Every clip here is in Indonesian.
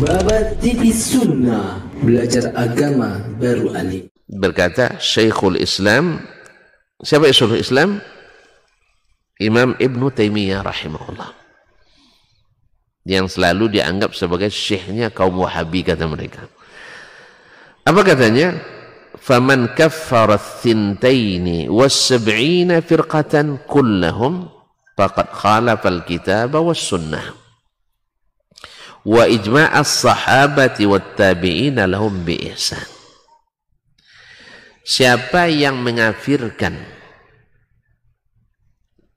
Babat TV Sunnah Belajar agama baru alim Berkata Syekhul Islam Siapa Syekhul Islam? Imam Ibn Taimiyah rahimahullah yang selalu dianggap sebagai syekhnya kaum wahabi kata mereka apa katanya faman kaffara thintaini was sab'ina firqatan kullahum faqad khalafa al-kitaba was sunnah wa ijma' sahabati wat tabi'ina lahum bi ihsan. Siapa yang mengafirkan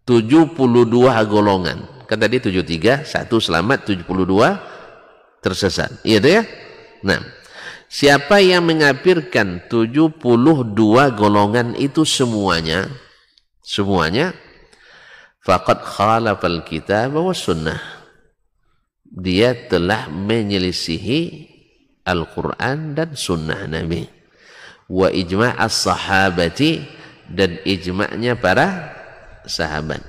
72 golongan. Kan tadi 73, satu selamat, 72 tersesat. Iya itu ya? Nah, siapa yang mengafirkan 72 golongan itu semuanya, semuanya, faqad khalafal kitab wa sunnah dia telah menyelisihi Al-Quran dan sunnah Nabi. Wa ijma' as-sahabati dan ijma'nya para sahabat.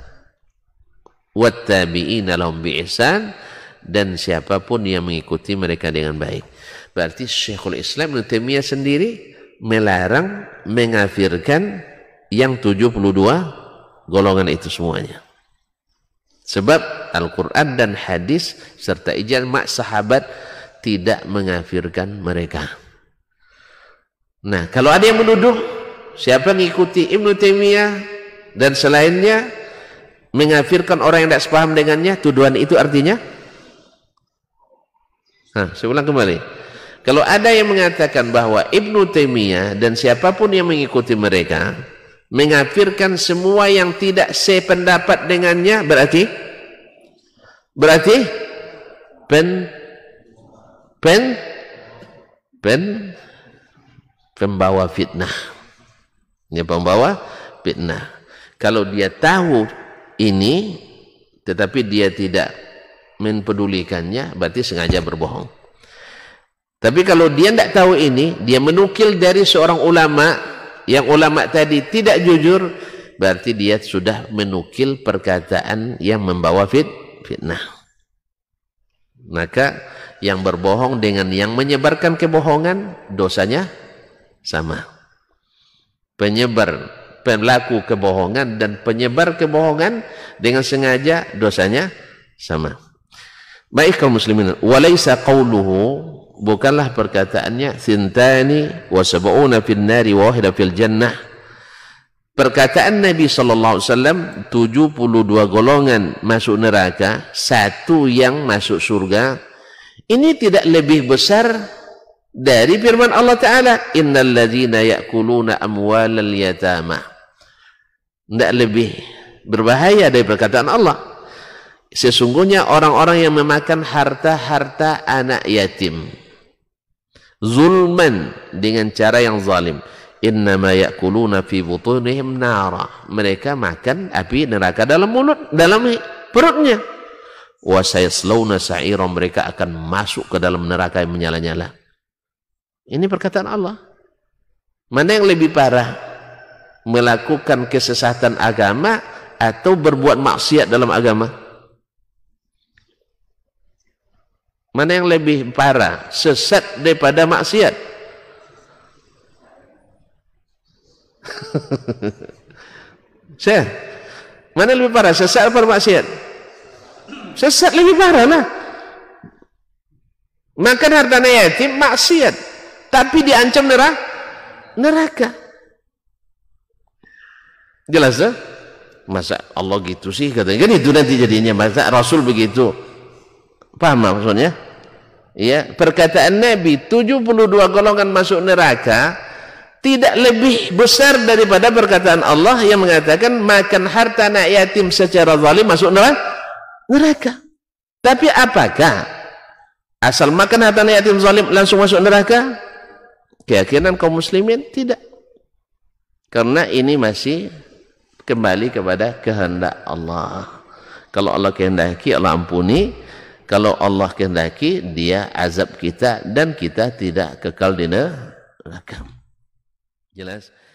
Wa tabi'ina lahum bi'isan dan siapapun yang mengikuti mereka dengan baik. Berarti Syekhul Islam Ibn Taimiyah sendiri melarang mengafirkan yang 72 golongan itu semuanya. Sebab Al-Quran dan hadis serta ijma sahabat tidak mengafirkan mereka. Nah, kalau ada yang menuduh siapa mengikuti Ibnu Taimiyah dan selainnya mengafirkan orang yang tidak sepaham dengannya, tuduhan itu artinya Nah, saya ulang kembali. Kalau ada yang mengatakan bahwa Ibnu Taimiyah dan siapapun yang mengikuti mereka mengafirkan semua yang tidak sependapat dengannya berarti berarti pen pen pen pembawa fitnah ini pembawa fitnah kalau dia tahu ini tetapi dia tidak mempedulikannya berarti sengaja berbohong tapi kalau dia tidak tahu ini dia menukil dari seorang ulama yang ulama tadi tidak jujur berarti dia sudah menukil perkataan yang membawa fit fitnah maka yang berbohong dengan yang menyebarkan kebohongan dosanya sama penyebar pelaku kebohongan dan penyebar kebohongan dengan sengaja dosanya sama baik kaum muslimin walaysa qawluhu bukanlah perkataannya sintani wa sab'una fil nari wahida fil jannah perkataan Nabi sallallahu alaihi wasallam 72 golongan masuk neraka satu yang masuk surga ini tidak lebih besar dari firman Allah taala innal ladzina ya'kuluna amwalal yatama tidak lebih berbahaya dari perkataan Allah Sesungguhnya orang-orang yang memakan harta-harta anak yatim zulman dengan cara yang zalim innama yakuluna fi butunihim nara mereka makan api neraka dalam mulut dalam perutnya wa sayaslawna sa'ira mereka akan masuk ke dalam neraka yang menyala-nyala ini perkataan Allah mana yang lebih parah melakukan kesesatan agama atau berbuat maksiat dalam agama Mana yang lebih parah? Sesat daripada maksiat. Saya, mana lebih parah? Sesat atau maksiat? Sesat lebih parah lah. Makan harta yatim maksiat, tapi diancam neraka. Neraka. Jelas tak? Masa Allah gitu sih katanya. Kan itu nanti jadinya. Masa Rasul begitu. Paham maksudnya? ya perkataan Nabi 72 golongan masuk neraka tidak lebih besar daripada perkataan Allah yang mengatakan makan harta anak yatim secara zalim masuk neraka neraka tapi apakah asal makan harta anak yatim zalim langsung masuk neraka keyakinan kaum muslimin tidak karena ini masih kembali kepada kehendak Allah kalau Allah kehendaki Allah ampuni kalau Allah kehendaki, dia azab kita dan kita tidak kekal di neraka. Jelas?